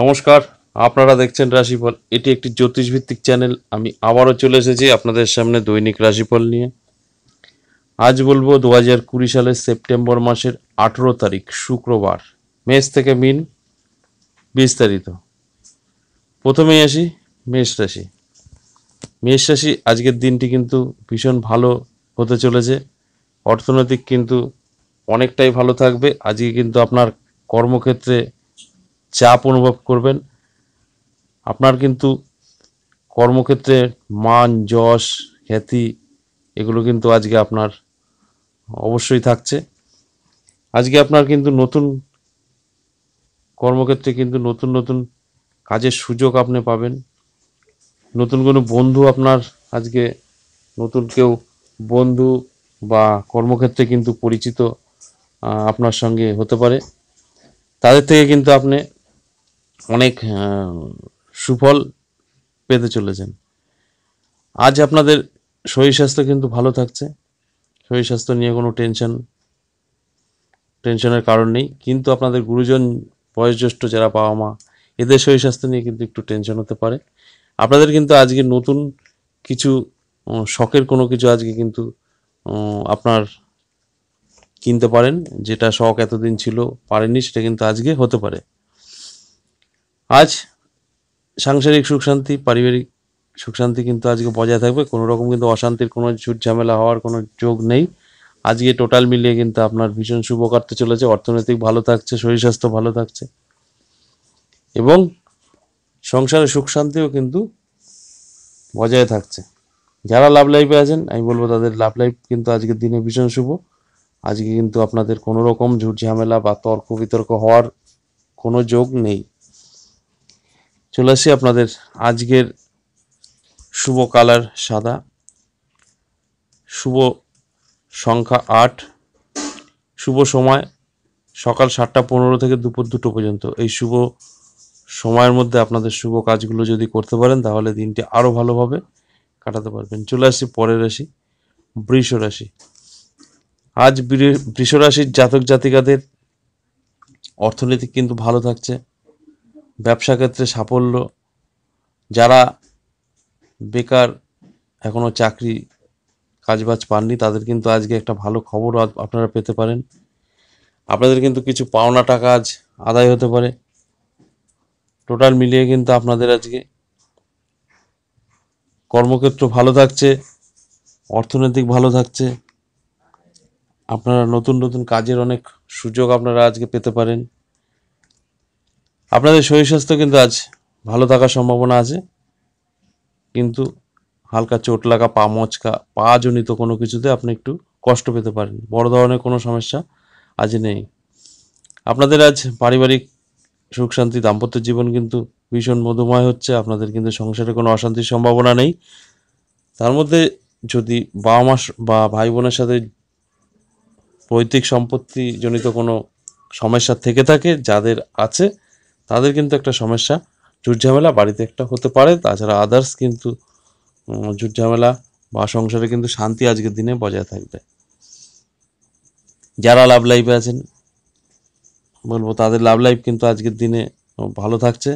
নমস্কার আপনারা দেখছেন রাশিফল এটি একটি জ্যোতিষভিত্তিক চ্যানেল আমি আবারও চলে এসেছি আপনাদের সামনে দৈনিক রাশিফল নিয়ে আজ বলবো দু হাজার কুড়ি সালের সেপ্টেম্বর মাসের আঠেরো তারিখ শুক্রবার মেষ থেকে মিন বিস্তারিত প্রথমেই আসি মেষ রাশি মেষ রাশি আজকের দিনটি কিন্তু ভীষণ ভালো হতে চলেছে অর্থনৈতিক কিন্তু অনেকটাই ভালো থাকবে আজকে কিন্তু আপনার কর্মক্ষেত্রে চাপ অনুভব করবেন আপনার কিন্তু কর্মক্ষেত্রে মান যশ খ্যাতি এগুলো কিন্তু আজকে আপনার অবশ্যই থাকছে আজকে আপনার কিন্তু নতুন কর্মক্ষেত্রে কিন্তু নতুন নতুন কাজের সুযোগ আপনি পাবেন নতুন কোনো বন্ধু আপনার আজকে নতুন কেউ বন্ধু বা কর্মক্ষেত্রে কিন্তু পরিচিত আপনার সঙ্গে হতে পারে তাদের থেকে কিন্তু আপনি অনেক সুফল পেতে চলেছেন আজ আপনাদের শরীর স্বাস্থ্য কিন্তু ভালো থাকছে শরীর স্বাস্থ্য নিয়ে কোনো টেনশন টেনশনের কারণ নেই কিন্তু আপনাদের গুরুজন বয়োজ্যেষ্ঠ যারা বাবা মা এদের শরীর স্বাস্থ্য নিয়ে কিন্তু একটু টেনশন হতে পারে আপনাদের কিন্তু আজকে নতুন কিছু শখের কোনো কিছু আজকে কিন্তু আপনার কিনতে পারেন যেটা শখ এতদিন ছিল পারেননি সেটা কিন্তু আজকে হতে পারে আজ সাংসারিক সুখ শান্তি পারিবারিক সুখ শান্তি কিন্তু আজকে বজায় থাকবে কোনো রকম কিন্তু অশান্তির কোনো ঝুট ঝামেলা হওয়ার কোনো যোগ নেই আজকে টোটাল মিলিয়ে কিন্তু আপনার ভীষণ শুভ কাটতে চলেছে অর্থনৈতিক ভালো থাকছে শরীর স্বাস্থ্য ভালো থাকছে এবং সংসারে সুখ শান্তিও কিন্তু বজায় থাকছে যারা লাভ লাইফে আছেন আমি বলবো তাদের লাভ লাইফ কিন্তু আজকের দিনে ভীষণ শুভ আজকে কিন্তু আপনাদের কোনো রকম ঝুট ঝামেলা বা তর্ক বিতর্ক হওয়ার কোনো যোগ নেই চলে আসি আপনাদের আজকের শুভ কালার সাদা শুভ সংখ্যা আট শুভ সময় সকাল সাতটা পনেরো থেকে দুপুর দুটো পর্যন্ত এই শুভ সময়ের মধ্যে আপনাদের শুভ কাজগুলো যদি করতে পারেন তাহলে দিনটি আরও ভালোভাবে কাটাতে পারবেন চলে আসি পরের রাশি বৃষ রাশি আজ বৃষ রাশির জাতক জাতিকাদের অর্থনীতি কিন্তু ভালো থাকছে ব্যবসা ক্ষেত্রে সাফল্য যারা বেকার এখনো চাকরি কাজবাজ পাননি তাদের কিন্তু আজকে একটা ভালো খবর আপনারা পেতে পারেন আপনাদের কিন্তু কিছু পাওনা টাকা আজ আদায় হতে পারে টোটাল মিলিয়ে কিন্তু আপনাদের আজকে কর্মক্ষেত্র ভালো থাকছে অর্থনৈতিক ভালো থাকছে আপনারা নতুন নতুন কাজের অনেক সুযোগ আপনারা আজকে পেতে পারেন আপনাদের শরীর স্বাস্থ্য কিন্তু আজ ভালো থাকার সম্ভাবনা আছে কিন্তু হালকা চোট লাগা পা মচকা পা জনিত কোনো কিছুতে আপনি একটু কষ্ট পেতে পারেন বড় ধরনের কোনো সমস্যা আজ নেই আপনাদের আজ পারিবারিক সুখ শান্তি দাম্পত্য জীবন কিন্তু ভীষণ মধুময় হচ্ছে আপনাদের কিন্তু সংসারে কোনো অশান্তির সম্ভাবনা নেই তার মধ্যে যদি বাবা মা বা ভাই বোনের সাথে পৈতৃক সম্পত্তি জনিত কোনো সমস্যা থেকে থাকে যাদের আছে তাদের কিন্তু একটা সমস্যা ঝুটঝামেলা বাড়িতে একটা হতে পারে তাছাড়া আদার্স কিন্তু ঝুটঝামেলা বা সংসারে কিন্তু শান্তি আজকের দিনে বজায় থাকবে যারা লাভ লাইফে আছেন বলবো তাদের লাভ লাইফ কিন্তু আজকের দিনে ভালো থাকছে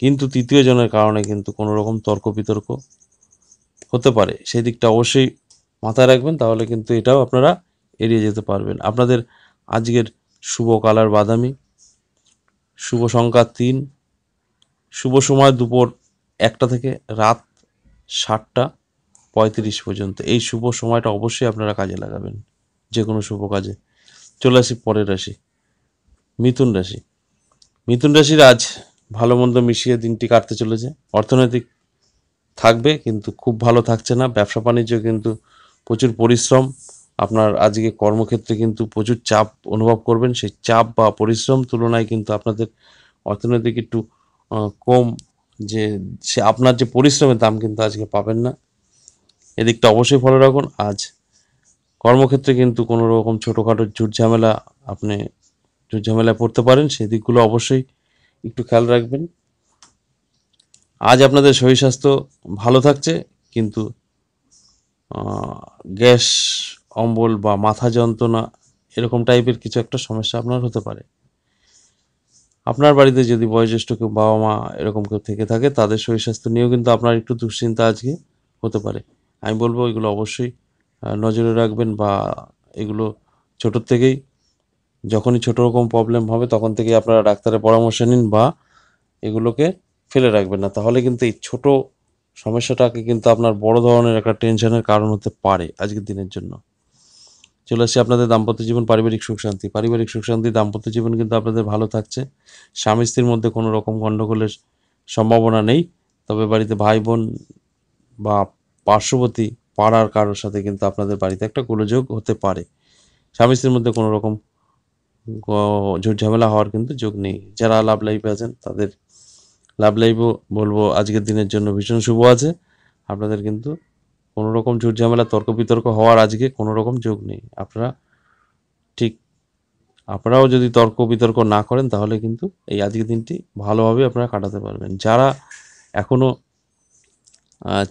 কিন্তু তৃতীয় জনের কারণে কিন্তু কোনো রকম তর্ক বিতর্ক হতে পারে সেই দিকটা অবশ্যই মাথায় রাখবেন তাহলে কিন্তু এটাও আপনারা এড়িয়ে যেতে পারবেন আপনাদের আজকের শুভ কালার বাদামি শুভ সংখ্যা তিন শুভ সময় দুপুর একটা থেকে রাত সাতটা পঁয়ত্রিশ পর্যন্ত এই শুভ সময়টা অবশ্যই আপনারা কাজে লাগাবেন যে কোনো শুভ কাজে চলে আসি পরের রাশি মিথুন রাশি মিথুন রাশির আজ ভালো মন্দ মিশিয়ে দিনটি কাটতে চলেছে অর্থনৈতিক থাকবে কিন্তু খুব ভালো থাকছে না ব্যবসা বাণিজ্য কিন্তু প্রচুর পরিশ্রম আপনার আজকে কর্মক্ষেত্রে কিন্তু প্রচুর চাপ অনুভব করবেন সেই চাপ বা পরিশ্রম তুলনায় কিন্তু আপনাদের অর্থনৈতিক একটু কম যে সে আপনার যে পরিশ্রমের দাম কিন্তু আজকে পাবেন না এদিকটা অবশ্যই ফলো রাখুন আজ কর্মক্ষেত্রে কিন্তু কোনো রকম ছোটোখাটো ঝুট ঝামেলা আপনি ঝুট ঝামেলায় পড়তে পারেন সেই দিকগুলো অবশ্যই একটু খেয়াল রাখবেন আজ আপনাদের শরীর স্বাস্থ্য ভালো থাকছে কিন্তু গ্যাস অম্বল বা মাথা যন্ত্রণা এরকম টাইপের কিছু একটা সমস্যা আপনার হতে পারে আপনার বাড়িতে যদি বয়োজ্যেষ্ঠ কেউ বাবা মা এরকম কেউ থেকে থাকে তাদের শরীর স্বাস্থ্য নিয়েও কিন্তু আপনার একটু দুশ্চিন্তা আজকে হতে পারে আমি বলবো এগুলো অবশ্যই নজরে রাখবেন বা এগুলো ছোটোর থেকেই যখনই ছোটো রকম প্রবলেম হবে তখন থেকেই আপনারা ডাক্তারের পরামর্শ নিন বা এগুলোকে ফেলে রাখবেন না তাহলে কিন্তু এই ছোটো সমস্যাটাকে কিন্তু আপনার বড় ধরনের একটা টেনশনের কারণ হতে পারে আজকের দিনের জন্য চলে আসি আপনাদের দাম্পত্য জীবন পারিবারিক সুখ শান্তি পারিবারিক সুখ শান্তি দাম্পত্য জীবন কিন্তু আপনাদের ভালো থাকছে স্বামী স্ত্রীর মধ্যে কোনো রকম গণ্ডগোলের সম্ভাবনা নেই তবে বাড়িতে ভাই বোন বা পার্শ্ববর্তী পাড়ার কারোর সাথে কিন্তু আপনাদের বাড়িতে একটা গোলযোগ হতে পারে স্বামী স্ত্রীর মধ্যে কোনো রকম ঝামেলা হওয়ার কিন্তু যোগ নেই যারা লাভ লাইফে আছেন তাদের লাভ লাইফও বলবো আজকের দিনের জন্য ভীষণ শুভ আছে আপনাদের কিন্তু কোনো রকম ঝুট ঝামেলা তর্ক বিতর্ক হওয়ার আজকে কোনো রকম যোগ নেই আপনারা ঠিক আপনারাও যদি তর্ক বিতর্ক না করেন তাহলে কিন্তু এই আজকের দিনটি ভালোভাবে আপনারা কাটাতে পারবেন যারা এখনও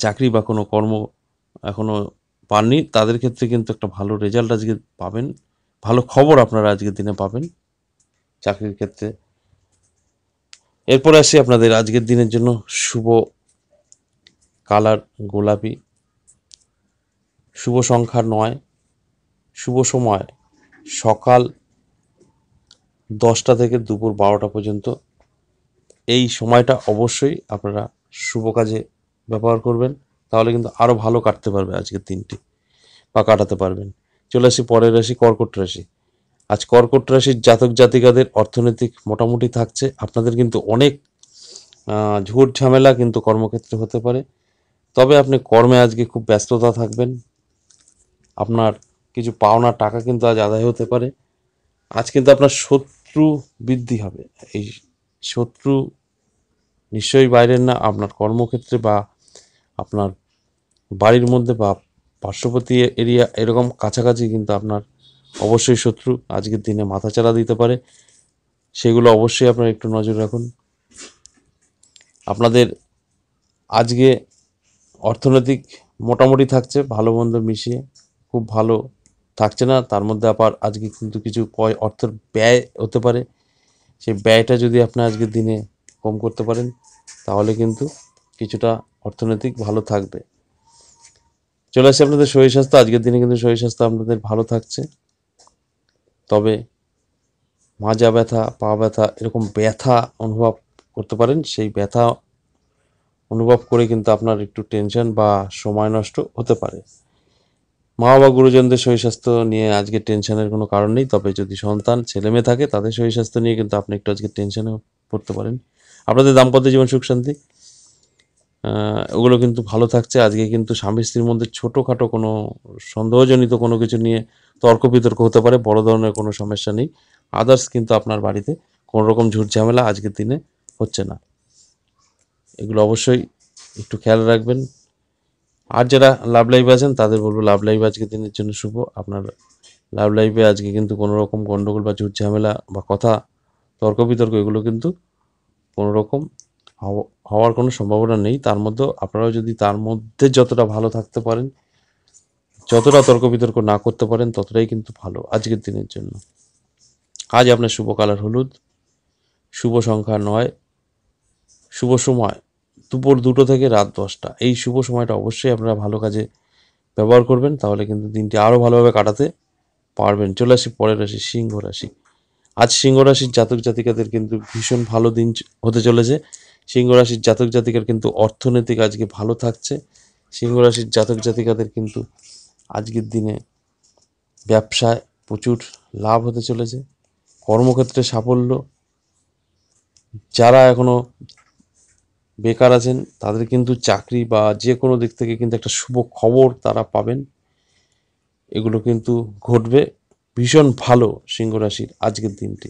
চাকরি বা কোনো কর্ম এখনও পাননি তাদের ক্ষেত্রে কিন্তু একটা ভালো রেজাল্ট আজকে পাবেন ভালো খবর আপনারা আজকের দিনে পাবেন চাকরির ক্ষেত্রে এরপরে আসি আপনাদের আজকের দিনের জন্য শুভ কালার গোলাপি শুভ সংখ্যা নয় শুভ সময় সকাল দশটা থেকে দুপুর বারোটা পর্যন্ত এই সময়টা অবশ্যই আপনারা শুভ কাজে ব্যবহার করবেন তাহলে কিন্তু আরও ভালো কাটতে পারবে আজকের দিনটি বা কাটাতে পারবেন চলে আসি পরের রাশি কর্কট রাশি আজ কর্কট রাশির জাতক জাতিকাদের অর্থনৈতিক মোটামুটি থাকছে আপনাদের কিন্তু অনেক ঝুট ঝামেলা কিন্তু কর্মক্ষেত্রে হতে পারে তবে আপনি কর্মে আজকে খুব ব্যস্ততা থাকবেন আপনার কিছু পাওনা টাকা কিন্তু আজ আদায় হতে পারে আজ কিন্তু আপনার শত্রু বৃদ্ধি হবে এই শত্রু নিশ্চয়ই বাইরের না আপনার কর্মক্ষেত্রে বা আপনার বাড়ির মধ্যে বা পার্শ্ববর্তী এরিয়া এরকম কাছাকাছি কিন্তু আপনার অবশ্যই শত্রু আজকের দিনে মাথাচাড়া দিতে পারে সেগুলো অবশ্যই আপনার একটু নজর রাখুন আপনাদের আজকে অর্থনৈতিক মোটামুটি থাকছে ভালো মন্দ মিশিয়ে খুব ভালো থাকছে না তার মধ্যে আবার আজকে কিন্তু কিছু কয় অর্থের ব্যয় হতে পারে সেই ব্যয়টা যদি আপনি আজকের দিনে কম করতে পারেন তাহলে কিন্তু কিছুটা অর্থনৈতিক ভালো থাকবে চলে আসছে আপনাদের শরীর স্বাস্থ্য আজকের দিনে কিন্তু শরীর স্বাস্থ্য আপনাদের ভালো থাকছে তবে মাজা ব্যথা পা ব্যথা এরকম ব্যথা অনুভব করতে পারেন সেই ব্যথা অনুভব করে কিন্তু আপনার একটু টেনশন বা সময় নষ্ট হতে পারে মা বাবা গুরুজনদের শরীর স্বাস্থ্য নিয়ে আজকে টেনশনের কোনো কারণ নেই তবে যদি সন্তান ছেলে মেয়ে থাকে তাদের শরীর স্বাস্থ্য নিয়ে কিন্তু আপনি একটু আজকে টেনশনে পড়তে পারেন আপনাদের দাম্পত্য জীবন সুখ শান্তি ওগুলো কিন্তু ভালো থাকছে আজকে কিন্তু স্বামী স্ত্রীর মধ্যে ছোটোখাটো কোনো সন্দেহজনিত কোনো কিছু নিয়ে তর্ক বিতর্ক হতে পারে বড় ধরনের কোনো সমস্যা নেই আদার্স কিন্তু আপনার বাড়িতে কোনো রকম ঝুট ঝামেলা আজকের দিনে হচ্ছে না এগুলো অবশ্যই একটু খেয়াল রাখবেন আর যারা লাভ লাইভ আছেন তাদের বলবো লাভ লাইভ আজকে দিনের জন্য শুভ আপনার লাভ লাইভে আজকে কিন্তু কোনো রকম গণ্ডগোল বা ঝুট ঝামেলা বা কথা তর্ক বিতর্ক এগুলো কিন্তু কোনো রকম হওয়ার কোনো সম্ভাবনা নেই তার মধ্যে আপনারাও যদি তার মধ্যে যতটা ভালো থাকতে পারেন যতটা তর্ক বিতর্ক না করতে পারেন ততটাই কিন্তু ভালো আজকের দিনের জন্য আজ আপনার শুভ কালার হলুদ শুভ সংখ্যা নয় শুভ সময় দুপুর দুটো থেকে রাত দশটা এই শুভ সময়টা অবশ্যই আপনারা ভালো কাজে ব্যবহার করবেন তাহলে কিন্তু দিনটি আরও ভালোভাবে কাটাতে পারবেন চলে আসি পরের রাশি সিংহ রাশি আজ সিংহ রাশির জাতক জাতিকাদের কিন্তু ভীষণ ভালো দিন হতে চলেছে সিংহ রাশির জাতক জাতিকার কিন্তু অর্থনৈতিক আজকে ভালো থাকছে সিংহ রাশির জাতক জাতিকাদের কিন্তু আজকের দিনে ব্যবসায় প্রচুর লাভ হতে চলেছে কর্মক্ষেত্রে সাফল্য যারা এখনও বেকার আছেন তাদের কিন্তু চাকরি বা যে কোনো দিক থেকে কিন্তু একটা শুভ খবর তারা পাবেন এগুলো কিন্তু ঘটবে ভীষণ ভালো সিংহ রাশির আজকের দিনটি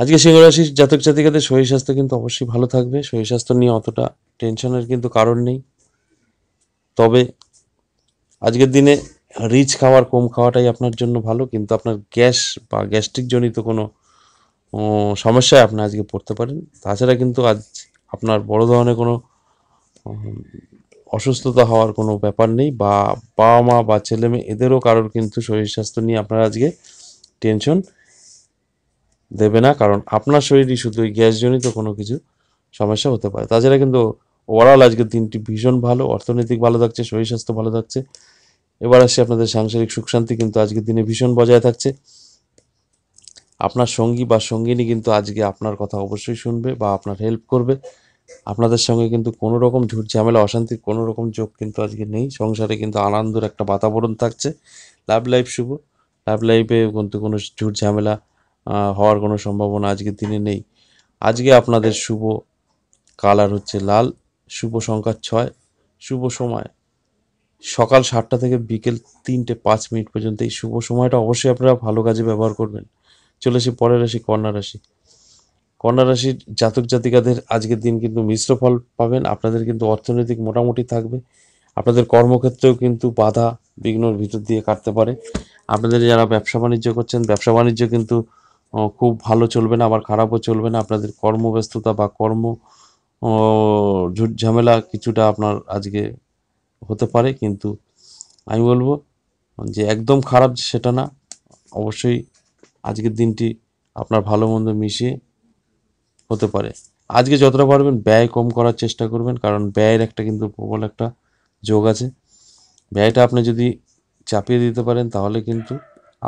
আজকে সিংহ রাশির জাতক জাতিকাদের শরীর স্বাস্থ্য কিন্তু অবশ্যই ভালো থাকবে শরীর স্বাস্থ্য নিয়ে অতটা টেনশনের কিন্তু কারণ নেই তবে আজকের দিনে রিচ খাওয়ার কম খাওয়াটাই আপনার জন্য ভালো কিন্তু আপনার গ্যাস বা গ্যাস্ট্রিকজনিত কোনো সমস্যায় আপনি আজকে পড়তে পারেন তাছাড়া কিন্তু আজ আপনার বড় ধরনের কোনো অসুস্থতা হওয়ার কোনো ব্যাপার নেই বা বাবা মা বা ছেলেমেয়ে এদেরও কারোর কিন্তু শরীর স্বাস্থ্য নিয়ে আপনারা আজকে টেনশন দেবে না কারণ আপনার শরীরই শুধু গ্যাসজনিত কোনো কিছু সমস্যা হতে পারে তাছাড়া কিন্তু ওভারঅল আজকের দিনটি ভীষণ ভালো অর্থনৈতিক ভালো থাকছে শরীর স্বাস্থ্য ভালো থাকছে এবার আসছে আপনাদের সাংসারিক সুখ শান্তি কিন্তু আজকের দিনে ভীষণ বজায় থাকছে আপনার সঙ্গী বা সঙ্গিনী কিন্তু আজকে আপনার কথা অবশ্যই শুনবে বা আপনার হেল্প করবে আপনাদের সঙ্গে কিন্তু কোনো রকম ঝুট ঝামেলা অশান্তির কোনো রকম যোগ কিন্তু আজকে নেই সংসারে কিন্তু আনন্দের একটা বাতাবরণ থাকছে লাভ লাইফ শুভ লাভ লাইফে কিন্তু কোনো ঝুট ঝামেলা হওয়ার কোনো সম্ভাবনা আজকের দিনে নেই আজকে আপনাদের শুভ কালার হচ্ছে লাল শুভ সংখ্যা ছয় শুভ সময় সকাল সাতটা থেকে বিকেল তিনটে পাঁচ মিনিট পর্যন্ত এই শুভ সময়টা অবশ্যই আপনারা ভালো কাজে ব্যবহার করবেন চলে আসি পরের রাশি কন্যা রাশি কন্যা রাশির জাতক জাতিকাদের আজকের দিন কিন্তু মিশ্র ফল পাবেন আপনাদের কিন্তু অর্থনৈতিক মোটামুটি থাকবে আপনাদের কর্মক্ষেত্রেও কিন্তু বাধা বিঘ্নর ভিতর দিয়ে কাটতে পারে আপনাদের যারা ব্যবসা বাণিজ্য করছেন ব্যবসা বাণিজ্য কিন্তু খুব ভালো চলবে না আবার খারাপও চলবে না আপনাদের কর্মব্যস্ততা বা কর্ম ঝামেলা কিছুটা আপনার আজকে হতে পারে কিন্তু আমি বলবো যে একদম খারাপ সেটা না অবশ্যই আজকের দিনটি আপনার ভালো মন্দ মিশিয়ে হতে পারে আজকে যতটা পারবেন ব্যয় কম করার চেষ্টা করবেন কারণ ব্যয়ের একটা কিন্তু প্রবল একটা যোগ আছে ব্যয়টা আপনি যদি চাপিয়ে দিতে পারেন তাহলে কিন্তু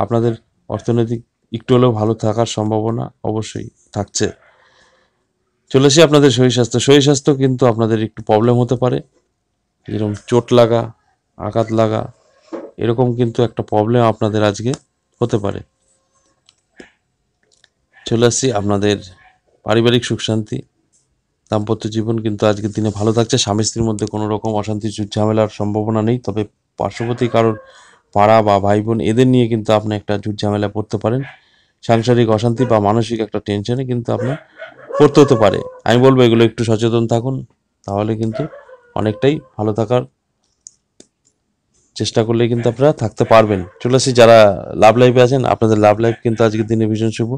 আপনাদের অর্থনৈতিক একটু হলেও ভালো থাকার সম্ভাবনা অবশ্যই থাকছে চলে আসি আপনাদের শরীর স্বাস্থ্য শরীর স্বাস্থ্য কিন্তু আপনাদের একটু প্রবলেম হতে পারে এরকম চোট লাগা আঘাত লাগা এরকম কিন্তু একটা প্রবলেম আপনাদের আজকে হতে পারে চলে আসছি আপনাদের পারিবারিক সুখ শান্তি দাম্পত্য জীবন কিন্তু আজকের দিনে ভালো থাকছে স্বামী স্ত্রীর মধ্যে কোনো রকম অশান্তি ঝামেলার সম্ভাবনা নেই তবে পার্শ্ববর্তী কারোর পাড়া বা ভাই বোন এদের নিয়ে কিন্তু আপনি একটা ঝামেলা পড়তে পারেন সাংসারিক অশান্তি বা মানসিক একটা টেনশনে কিন্তু আপনার পড়তে হতে পারে আমি বলবো এগুলো একটু সচেতন থাকুন তাহলে কিন্তু অনেকটাই ভালো থাকার চেষ্টা করলে কিন্তু আপনারা থাকতে পারবেন চলে আসি যারা লাভ লাইফে আছেন আপনাদের লাভ লাইফ কিন্তু আজকের দিনে ভীষণ শুভ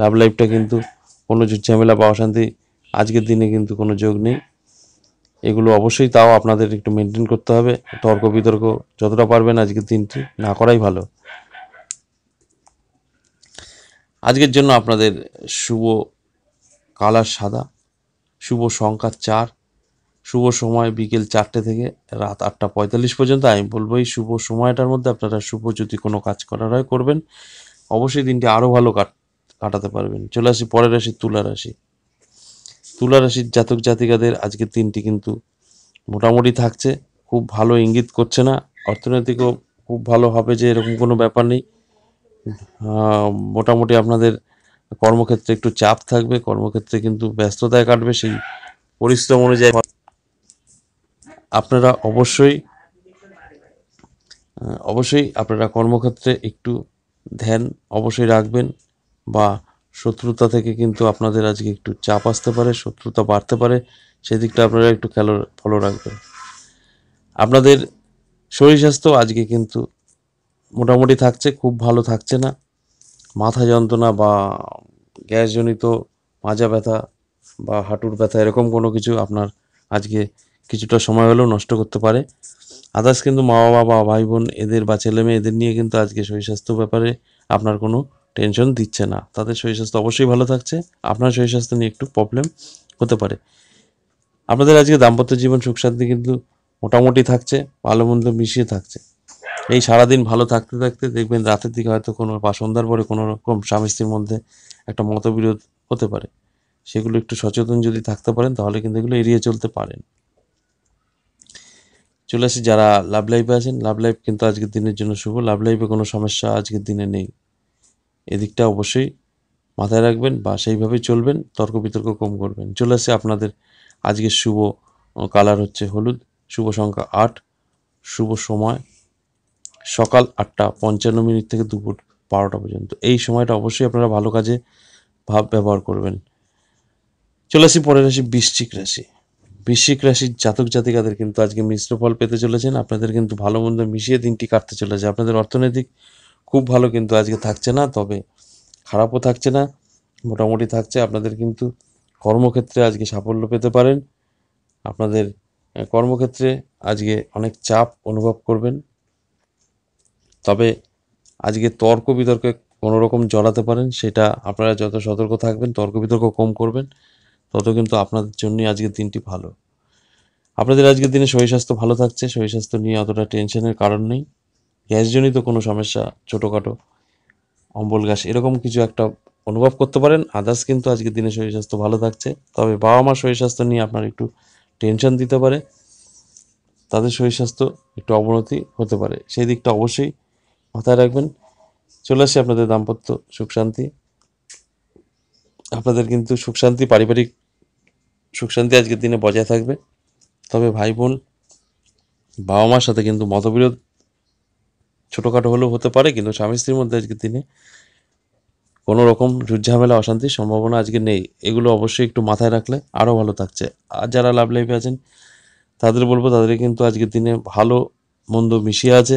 লাভ লাইফটা কিন্তু কোনো ঝামেলা বা অশান্তি আজকের দিনে কিন্তু কোনো যোগ নেই এগুলো অবশ্যই তাও আপনাদের একটু মেনটেন করতে হবে তর্ক বিতর্ক যতটা পারবেন আজকের দিনটি না করাই ভালো আজকের জন্য আপনাদের শুভ কালার সাদা শুভ সংখ্যা চার শুভ সময় বিকেল চারটে থেকে রাত আটটা পঁয়তাল্লিশ পর্যন্ত আমি বলবো এই শুভ সময়টার মধ্যে আপনারা শুভ যদি কোনো কাজ করার হয় করবেন অবশ্যই দিনটি আরও ভালো কাট কাটাতে পারবেন চলে আসি পরের রাশি তুলা রাশি তুলা রাশির জাতক জাতিকাদের আজকে দিনটি কিন্তু মোটামুটি থাকছে খুব ভালো ইঙ্গিত করছে না অর্থনৈতিকও খুব ভালো হবে যে এরকম কোনো ব্যাপার নেই মোটামুটি আপনাদের কর্মক্ষেত্রে একটু চাপ থাকবে কর্মক্ষেত্রে কিন্তু ব্যস্ততায় কাটবে সেই পরিশ্রম অনুযায়ী আপনারা অবশ্যই অবশ্যই আপনারা কর্মক্ষেত্রে একটু ধ্যান অবশ্যই রাখবেন বা শত্রুতা থেকে কিন্তু আপনাদের আজকে একটু চাপ আসতে পারে শত্রুতা বাড়তে পারে সেদিকটা আপনারা একটু খেলো ফলো রাখবেন আপনাদের শরীর স্বাস্থ্য আজকে কিন্তু মোটামুটি থাকছে খুব ভালো থাকছে না মাথা যন্ত্রণা বা গ্যাসজনিত মাজা ব্যথা বা হাঁটুর ব্যথা এরকম কোনো কিছু আপনার আজকে কিছুটা সময় হলেও নষ্ট করতে পারে আদার্স কিন্তু মা বাবা বা ভাই বোন এদের বা ছেলে মেয়ে এদের নিয়ে কিন্তু আজকে শরীর স্বাস্থ্য ব্যাপারে আপনার কোনো টেনশন দিচ্ছে না তাদের শরীর স্বাস্থ্য অবশ্যই ভালো থাকছে আপনার শরীর স্বাস্থ্য নিয়ে একটু প্রবলেম হতে পারে আপনাদের আজকে দাম্পত্য জীবন সুখ শান্তি কিন্তু মোটামুটি থাকছে ভালো মন্দ মিশিয়ে থাকছে এই সারাদিন ভালো থাকতে থাকতে দেখবেন রাতের দিকে হয়তো কোনো বা সন্ধ্যার পরে কোনো রকম স্বামী স্ত্রীর মধ্যে একটা মতবিরোধ হতে পারে সেগুলো একটু সচেতন যদি থাকতে পারেন তাহলে কিন্তু এগুলো এড়িয়ে চলতে পারেন চলে আসি যারা লাভ লাইফে আছেন লাভ লাইফ কিন্তু আজকের দিনের জন্য শুভ লাভ লাইফে কোনো সমস্যা আজকের দিনে নেই এদিকটা অবশ্যই মাথায় রাখবেন বা সেইভাবেই চলবেন তর্ক বিতর্ক কম করবেন চলে আসে আপনাদের আজকের শুভ কালার হচ্ছে হলুদ শুভ সংখ্যা আট শুভ সময় সকাল আটটা পঞ্চান্ন মিনিট থেকে দুপুর বারোটা পর্যন্ত এই সময়টা অবশ্যই আপনারা ভালো কাজে ভাব ব্যবহার করবেন চলে আসি পরের রাশি বৃশ্চিক রাশি বৃশ্চিক রাশির জাতক জাতিকাদের কিন্তু আজকে মিশ্র ফল পেতে চলেছেন আপনাদের কিন্তু ভালো মন্দ মিশিয়ে দিনটি কাটতে চলেছে আপনাদের অর্থনৈতিক খুব ভালো কিন্তু আজকে থাকছে না তবে খারাপও থাকছে না মোটামুটি থাকছে আপনাদের কিন্তু কর্মক্ষেত্রে আজকে সাফল্য পেতে পারেন আপনাদের কর্মক্ষেত্রে আজকে অনেক চাপ অনুভব করবেন তবে আজকে তর্ক বিতর্কে কোনো রকম জড়াতে পারেন সেটা আপনারা যত সতর্ক থাকবেন তর্ক বিতর্ক কম করবেন তত কিন্তু আপনাদের জন্যই আজকের দিনটি ভালো আপনাদের আজকের দিনে শরীর স্বাস্থ্য ভালো থাকছে শরীর স্বাস্থ্য নিয়ে অতটা টেনশনের কারণ নেই গ্যাসজনিত কোনো সমস্যা ছোটোখাটো অম্বল গ্যাস এরকম কিছু একটা অনুভব করতে পারেন আদার্স কিন্তু আজকের দিনে শরীর স্বাস্থ্য ভালো থাকছে তবে বাবা মার শরীর স্বাস্থ্য নিয়ে আপনার একটু টেনশন দিতে পারে তাদের শরীর স্বাস্থ্য একটু অবনতি হতে পারে সেই দিকটা অবশ্যই মাথায় রাখবেন চলে আসে আপনাদের দাম্পত্য সুখ শান্তি আপনাদের কিন্তু সুখ শান্তি পারিবারিক সুখ শান্তি আজকের দিনে বজায় থাকবে তবে ভাই বোন বাবা মার সাথে কিন্তু মতবিরোধ ছোটোখাটো হলেও হতে পারে কিন্তু স্বামী স্ত্রীর মধ্যে আজকের দিনে কোনো রকম ঝুটঝামেলা অশান্তির সম্ভাবনা আজকে নেই এগুলো অবশ্যই একটু মাথায় রাখলে আরও ভালো থাকছে আর যারা লাভ লাইফে আছেন তাদের বলবো তাদের কিন্তু আজকের দিনে ভালো মন্দ মিশিয়ে আছে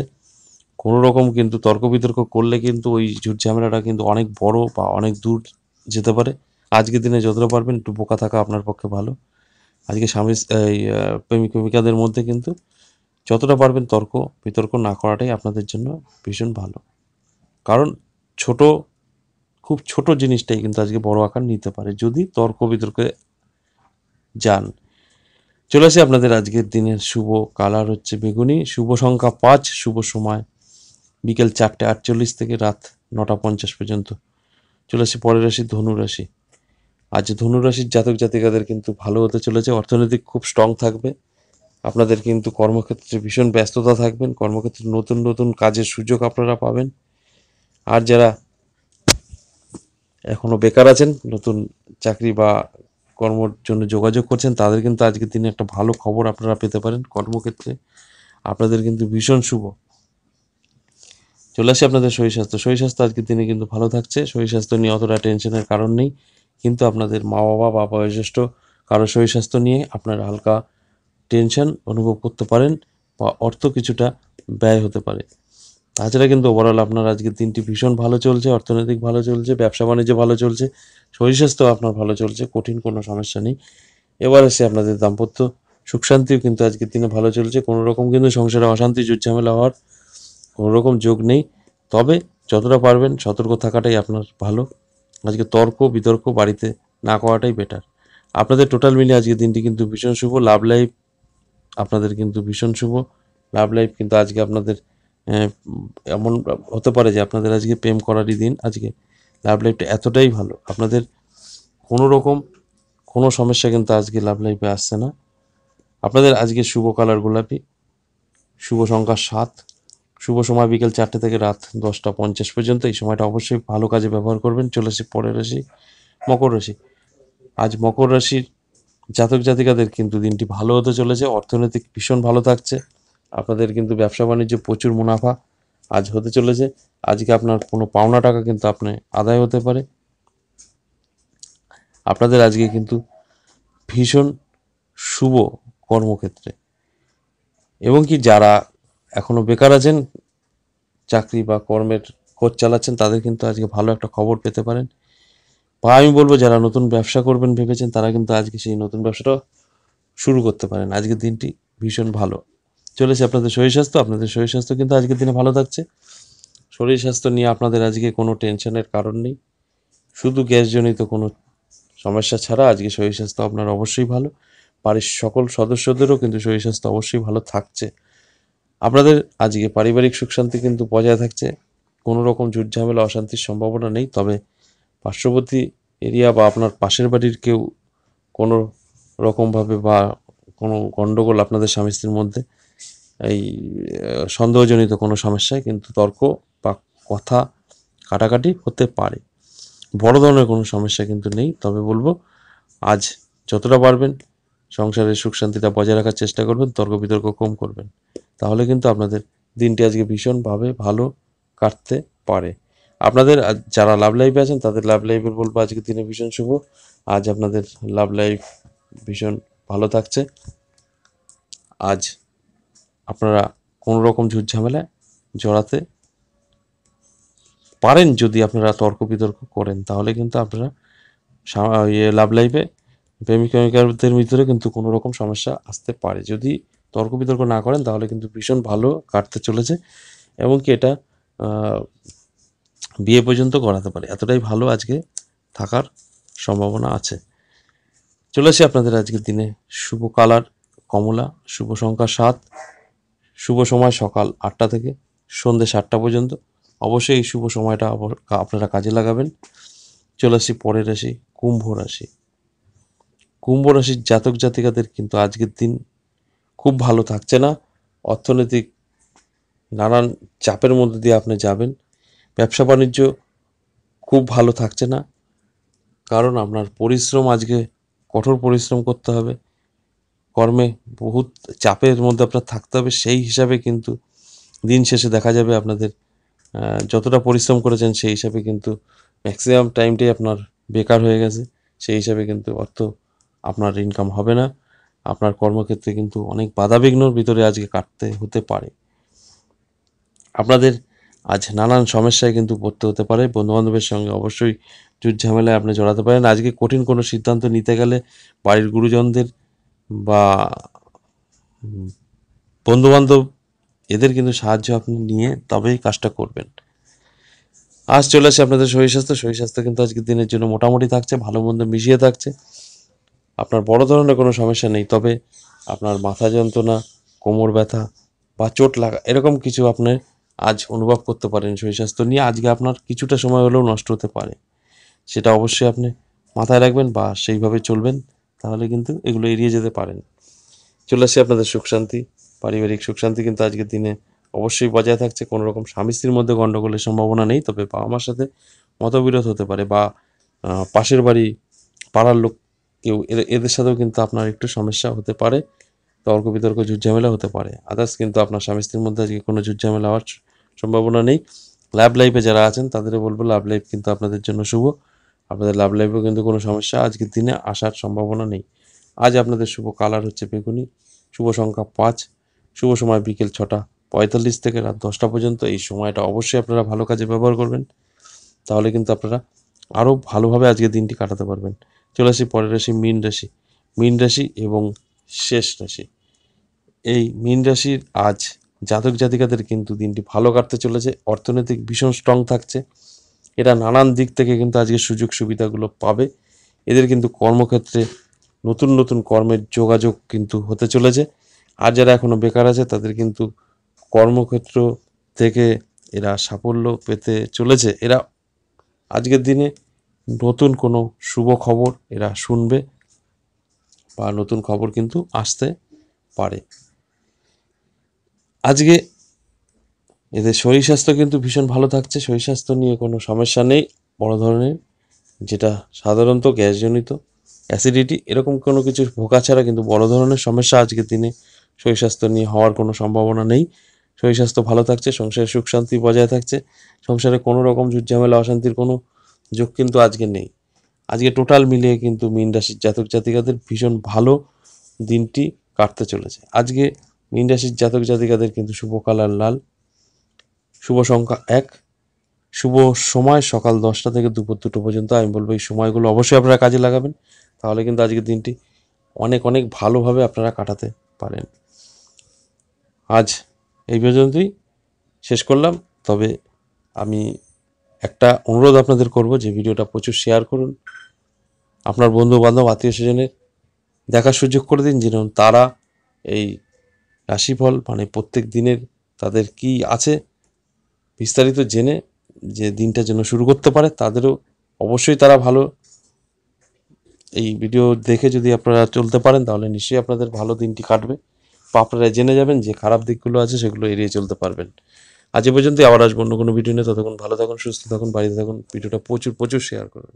কোনো রকম কিন্তু তর্ক বিতর্ক করলে কিন্তু ওই ঝুটঝামেলাটা কিন্তু অনেক বড় বা অনেক দূর যেতে পারে আজকের দিনে যতটা পারবেন একটু বোকা থাকা আপনার পক্ষে ভালো আজকে স্বামী এই প্রেমিক প্রেমিকাদের মধ্যে কিন্তু যতটা পারবেন তর্ক বিতর্ক না করাটাই আপনাদের জন্য ভীষণ ভালো কারণ ছোট খুব ছোট জিনিসটাই কিন্তু আজকে বড় আকার নিতে পারে যদি তর্ক বিতর্কে যান চলে আসি আপনাদের আজকের দিনের শুভ কালার হচ্ছে বেগুনি শুভ সংখ্যা পাঁচ শুভ সময় বিকেল চারটে আটচল্লিশ থেকে রাত নটা পঞ্চাশ পর্যন্ত চলে আসি পরের রাশি ধনুরাশি আজ ধনুরাশির জাতক জাতিকাদের কিন্তু ভালো হতে চলেছে অর্থনৈতিক খুব স্ট্রং থাকবে আপনাদের কিন্তু কর্মক্ষেত্রে ভীষণ ব্যস্ততা থাকবেন কর্মক্ষেত্রে নতুন নতুন কাজের সুযোগ আপনারা পাবেন আর যারা এখনও বেকার আছেন নতুন চাকরি বা কর্মর জন্য যোগাযোগ করছেন তাদের কিন্তু আজকের দিনে একটা ভালো খবর আপনারা পেতে পারেন কর্মক্ষেত্রে আপনাদের কিন্তু ভীষণ শুভ চলে আসি আপনাদের শরীর স্বাস্থ্য শরীর স্বাস্থ্য আজকের দিনে কিন্তু ভালো থাকছে শরীর স্বাস্থ্য নিয়ে অতটা টেনশনের কারণ নেই কিন্তু আপনাদের মা বাবা বা বয়োজ্যেষ্ঠ কারো শরীর স্বাস্থ্য নিয়ে আপনারা হালকা টেনশন অনুভব করতে পারেন বা অর্থ কিছুটা ব্যয় হতে পারে তাছাড়া কিন্তু ওভারঅল আপনার আজকে দিনটি ভীষণ ভালো চলছে অর্থনৈতিক ভালো চলছে ব্যবসা বাণিজ্য ভালো চলছে শরীর স্বাস্থ্য আপনার ভালো চলছে কঠিন কোনো সমস্যা নেই এবার এসে আপনাদের দাম্পত্য সুখ শান্তিও কিন্তু আজকের দিনে ভালো চলছে কোনো রকম কিন্তু সংসারে অশান্তি ঝামেলা হওয়ার কোনো রকম যোগ নেই তবে যতটা পারবেন সতর্ক থাকাটাই আপনার ভালো আজকে তর্ক বিতর্ক বাড়িতে না করাটাই বেটার আপনাদের টোটাল মিলে আজকে দিনটি কিন্তু ভীষণ শুভ লাভ লাইফ আপনাদের কিন্তু ভীষণ শুভ লাভ লাইফ কিন্তু আজকে আপনাদের এমন হতে পারে যে আপনাদের আজকে প্রেম করারই দিন আজকে লাভ লাইফটা এতটাই ভালো আপনাদের কোনো রকম কোনো সমস্যা কিন্তু আজকে লাভ লাইফে আসছে না আপনাদের আজকে শুভ কালার গোলাপি শুভ সংখ্যা সাত শুভ সময় বিকেল চারটে থেকে রাত দশটা পঞ্চাশ পর্যন্ত এই সময়টা অবশ্যই ভালো কাজে ব্যবহার করবেন চলে আসি পরের রাশি মকর রাশি আজ মকর রাশির জাতক জাতিকাদের কিন্তু দিনটি ভালো হতে চলেছে অর্থনৈতিক ভীষণ ভালো থাকছে আপনাদের কিন্তু ব্যবসা বাণিজ্যে প্রচুর মুনাফা আজ হতে চলেছে আজকে আপনার কোনো পাওনা টাকা কিন্তু আপনি আদায় হতে পারে আপনাদের আজকে কিন্তু ভীষণ শুভ কর্মক্ষেত্রে এবং কি যারা এখনও বেকার আছেন চাকরি বা কর্মের কোচ চালাচ্ছেন তাদের কিন্তু আজকে ভালো একটা খবর পেতে পারেন বা আমি বলবো যারা নতুন ব্যবসা করবেন ভেবেছেন তারা কিন্তু আজকে সেই নতুন ব্যবসাটা শুরু করতে পারেন আজকের দিনটি ভীষণ ভালো চলেছে আপনাদের শরীর স্বাস্থ্য আপনাদের শরীর স্বাস্থ্য কিন্তু আজকের দিনে ভালো থাকছে শরীর স্বাস্থ্য নিয়ে আপনাদের আজকে কোনো টেনশনের কারণ নেই শুধু গ্যাসজনিত কোনো সমস্যা ছাড়া আজকে শরীর স্বাস্থ্য আপনার অবশ্যই ভালো বাড়ির সকল সদস্যদেরও কিন্তু শরীর স্বাস্থ্য অবশ্যই ভালো থাকছে আপনাদের আজকে পারিবারিক সুখ শান্তি কিন্তু বজায় থাকছে কোনো রকম ঝুট ঝামেলা অশান্তির সম্ভাবনা নেই তবে পার্শ্ববর্তী এরিয়া বা আপনার পাশের বাড়ির কেউ কোনো রকমভাবে বা কোনো গণ্ডগোল আপনাদের স্বামী স্ত্রীর মধ্যে এই সন্দেহজনিত কোনো সমস্যায় কিন্তু তর্ক বা কথা কাটাকাটি হতে পারে বড় ধরনের কোনো সমস্যা কিন্তু নেই তবে বলবো আজ যতটা পারবেন সংসারের সুখ শান্তিটা বজায় রাখার চেষ্টা করবেন তর্ক বিতর্ক কম করবেন তাহলে কিন্তু আপনাদের দিনটি আজকে ভীষণভাবে ভালো কাটতে পারে আপনাদের যারা লাভ লাইভে আছেন তাদের লাভ লাইফের বলবো আজকে দিনে ভীষণ শুভ আজ আপনাদের লাভ লাইফ ভীষণ ভালো থাকছে আজ আপনারা কোনো রকম ঝুটঝামেলায় জড়াতে পারেন যদি আপনারা তর্ক বিতর্ক করেন তাহলে কিন্তু আপনারা ইয়ে লাভ লাইফে প্রেমিক প্রেমিকাদের ভিতরে কিন্তু কোনো রকম সমস্যা আসতে পারে যদি তর্ক বিতর্ক না করেন তাহলে কিন্তু ভীষণ ভালো কাটতে চলেছে এবং কি এটা বিয়ে পর্যন্ত করাতে পারে এতটাই ভালো আজকে থাকার সম্ভাবনা আছে চলে আসি আপনাদের আজকের দিনে শুভ কালার কমলা শুভ সংখ্যা সাত শুভ সময় সকাল আটটা থেকে সন্ধ্যে সাতটা পর্যন্ত অবশ্যই এই শুভ সময়টা আপনারা কাজে লাগাবেন চলে আসি পরের রাশি কুম্ভ রাশি কুম্ভ রাশির জাতক জাতিকাদের কিন্তু আজকের দিন খুব ভালো থাকছে না অর্থনৈতিক নানান চাপের মধ্যে দিয়ে আপনি যাবেন ব্যবসা বাণিজ্য খুব ভালো থাকছে না কারণ আপনার পরিশ্রম আজকে কঠোর পরিশ্রম করতে হবে কর্মে বহুত চাপের মধ্যে আপনার থাকতে হবে সেই হিসাবে কিন্তু দিন শেষে দেখা যাবে আপনাদের যতটা পরিশ্রম করেছেন সেই হিসাবে কিন্তু ম্যাক্সিমাম টাইমটাই আপনার বেকার হয়ে গেছে সেই হিসাবে কিন্তু অর্থ আপনার ইনকাম হবে না আপনার কর্মক্ষেত্রে কিন্তু অনেক বাধা বিঘ্নর ভিতরে আজকে কাটতে হতে পারে আপনাদের আজ নানান সমস্যায় কিন্তু পড়তে হতে পারে বন্ধুবান্ধবের সঙ্গে অবশ্যই ঝামেলায় আপনি জড়াতে পারেন আজকে কঠিন কোনো সিদ্ধান্ত নিতে গেলে বাড়ির গুরুজনদের বা বন্ধুবান্ধব এদের কিন্তু সাহায্য আপনি নিয়ে তবেই কাজটা করবেন আজ চলে আসে আপনাদের শরীর স্বাস্থ্য শরীর স্বাস্থ্য কিন্তু আজকের দিনের জন্য মোটামুটি থাকছে ভালো মন্দ মিশিয়ে থাকছে আপনার বড় ধরনের কোনো সমস্যা নেই তবে আপনার মাথা যন্ত্রণা কোমর ব্যথা বা চোট লাগা এরকম কিছু আপনার আজ অনুভব করতে পারেন শরীর স্বাস্থ্য নিয়ে আজকে আপনার কিছুটা সময় হলেও নষ্ট হতে পারে সেটা অবশ্যই আপনি মাথায় রাখবেন বা সেইভাবে চলবেন তাহলে কিন্তু এগুলো এড়িয়ে যেতে পারেন চলে আসি আপনাদের সুখ শান্তি পারিবারিক সুখ শান্তি কিন্তু আজকের দিনে অবশ্যই বজায় থাকছে কোনো রকম স্বামী স্ত্রীর মধ্যে গণ্ডগোলের সম্ভাবনা নেই তবে বাবা মার সাথে মতবিরোধ হতে পারে বা পাশের বাড়ি পাড়ার লোক কেউ এদের সাথেও কিন্তু আপনার একটু সমস্যা হতে পারে তর্ক বিতর্ক ঝুটঝামেলা হতে পারে আদার্স কিন্তু আপনার স্বামী স্ত্রীর মধ্যে আজকে কোনো ঝুটঝামেলা হওয়ার সম্ভাবনা নেই লাভ লাইফে যারা আছেন তাদেরও বলবো লাভ লাইফ কিন্তু আপনাদের জন্য শুভ আপনাদের লাভ লাইফেও কিন্তু কোনো সমস্যা আজকের দিনে আসার সম্ভাবনা নেই আজ আপনাদের শুভ কালার হচ্ছে বেগুনি শুভ সংখ্যা পাঁচ শুভ সময় বিকেল ছটা পঁয়তাল্লিশ থেকে রাত দশটা পর্যন্ত এই সময়টা অবশ্যই আপনারা ভালো কাজে ব্যবহার করবেন তাহলে কিন্তু আপনারা আরও ভালোভাবে আজকের দিনটি কাটাতে পারবেন চলে আসি পরের রাশি মীন রাশি মীন রাশি এবং শেষ রাশি এই মীন রাশির আজ জাতক জাতিকাদের কিন্তু দিনটি ভালো কাটতে চলেছে অর্থনৈতিক ভীষণ স্ট্রং থাকছে এরা নানান দিক থেকে কিন্তু আজকে সুযোগ সুবিধাগুলো পাবে এদের কিন্তু কর্মক্ষেত্রে নতুন নতুন কর্মের যোগাযোগ কিন্তু হতে চলেছে আর যারা এখনও বেকার আছে তাদের কিন্তু কর্মক্ষেত্র থেকে এরা সাফল্য পেতে চলেছে এরা আজকের দিনে নতুন কোনো শুভ খবর এরা শুনবে বা নতুন খবর কিন্তু আসতে পারে আজকে এদের শরীর স্বাস্থ্য কিন্তু ভীষণ ভালো থাকছে শরীর স্বাস্থ্য নিয়ে কোনো সমস্যা নেই বড় ধরনের যেটা সাধারণত গ্যাসজনিত অ্যাসিডিটি এরকম কোনো কিছু ভোকা ছাড়া কিন্তু বড় ধরনের সমস্যা আজকের দিনে শরীর স্বাস্থ্য নিয়ে হওয়ার কোনো সম্ভাবনা নেই শরীর স্বাস্থ্য ভালো থাকছে সংসারে সুখ শান্তি বজায় থাকছে সংসারে কোনো রকম ঝুটঝামেলা অশান্তির কোনো যোগ কিন্তু আজকে নেই আজকে টোটাল মিলিয়ে কিন্তু মিন রাশির জাতক জাতিকাদের ভীষণ ভালো দিনটি কাটতে চলেছে আজকে মীন রাশির জাতক জাতিকাদের কিন্তু শুভ কালার লাল শুভ সংখ্যা এক শুভ সময় সকাল দশটা থেকে দুপুর দুটো পর্যন্ত আমি বলবো এই সময়গুলো অবশ্যই আপনারা কাজে লাগাবেন তাহলে কিন্তু আজকের দিনটি অনেক অনেক ভালোভাবে আপনারা কাটাতে পারেন আজ এই পর্যন্তই শেষ করলাম তবে আমি একটা অনুরোধ আপনাদের করব যে ভিডিওটা প্রচুর শেয়ার করুন আপনার বন্ধু বান্ধব আত্মীয় স্বজনের দেখার সুযোগ করে দিন যেন তারা এই রাশিফল মানে প্রত্যেক দিনের তাদের কি আছে বিস্তারিত জেনে যে দিনটা যেন শুরু করতে পারে তাদেরও অবশ্যই তারা ভালো এই ভিডিও দেখে যদি আপনারা চলতে পারেন তাহলে নিশ্চয়ই আপনাদের ভালো দিনটি কাটবে বা আপনারা জেনে যাবেন যে খারাপ দিকগুলো আছে সেগুলো এড়িয়ে চলতে পারবেন আজ এ পর্যন্তই আবার আসবো অন্য কোনো ভিডিও নিয়ে ততক্ষণ ভালো থাকুন সুস্থ থাকুন বাড়িতে থাকুন ভিডিওটা প্রচুর প্রচুর শেয়ার করুন